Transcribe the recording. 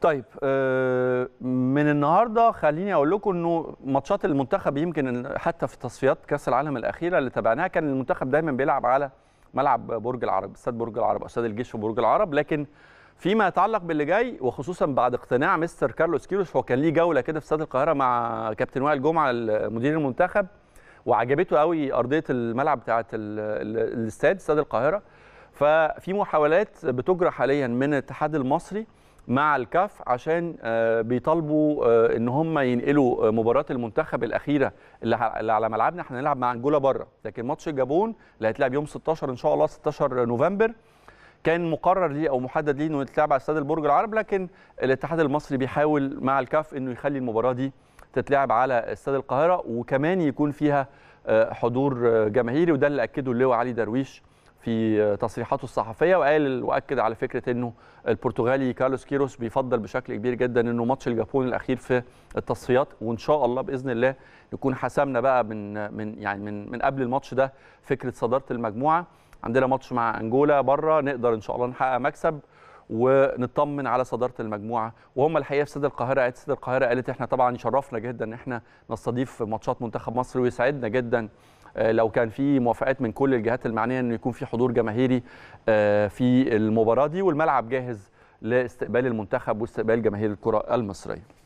طيب آه، من النهارده خليني اقول لكم انه ماتشات المنتخب يمكن حتى في تصفيات كاس العالم الاخيره اللي تابعناها كان المنتخب دايما بيلعب على ملعب برج العرب استاد برج العرب استاد الجيش في برج العرب لكن فيما يتعلق باللي جاي وخصوصا بعد اقتناع مستر كارلوس كيروش هو كان ليه جوله كده في استاد القاهره مع كابتن وائل جمعه مدير المنتخب وعجبته قوي ارضيه الملعب بتاعه الاستاد استاد القاهره ففي محاولات بتجرى حاليا من الاتحاد المصري مع الكاف عشان آه، بيطالبوا آه، ان هم ينقلوا آه، مباراه المنتخب الاخيره اللي على ملعبنا احنا هنلعب مع انجولا بره لكن ماتش الجابون اللي هيتلعب يوم 16 ان شاء الله 16 نوفمبر كان مقرر ليه او محدد ليه انه يتلعب على استاد البرج العرب لكن الاتحاد المصري بيحاول مع الكاف انه يخلي المباراه دي تتلعب على استاد القاهره وكمان يكون فيها حضور جماهيري وده اللي اكده اللواء علي درويش في تصريحاته الصحفيه وقال واكد على فكره انه البرتغالي كارلوس كيروس بيفضل بشكل كبير جدا انه ماتش الجابون الاخير في التصفيات وان شاء الله باذن الله نكون حسمنا بقى من من يعني من من قبل الماتش ده فكره صداره المجموعه عندنا ماتش مع انجولا بره نقدر ان شاء الله نحقق مكسب ونطمن على صداره المجموعه وهم الحقيقه في سيد القاهره قالت سيد القاهره قالت احنا طبعا يشرفنا جدا ان احنا نستضيف ماتشات منتخب مصر ويسعدنا جدا آه، لو كان في موافقات من كل الجهات المعنيه انه يكون في حضور جماهيري آه، في المباراه دي والملعب جاهز لاستقبال المنتخب واستقبال جماهير الكره المصريه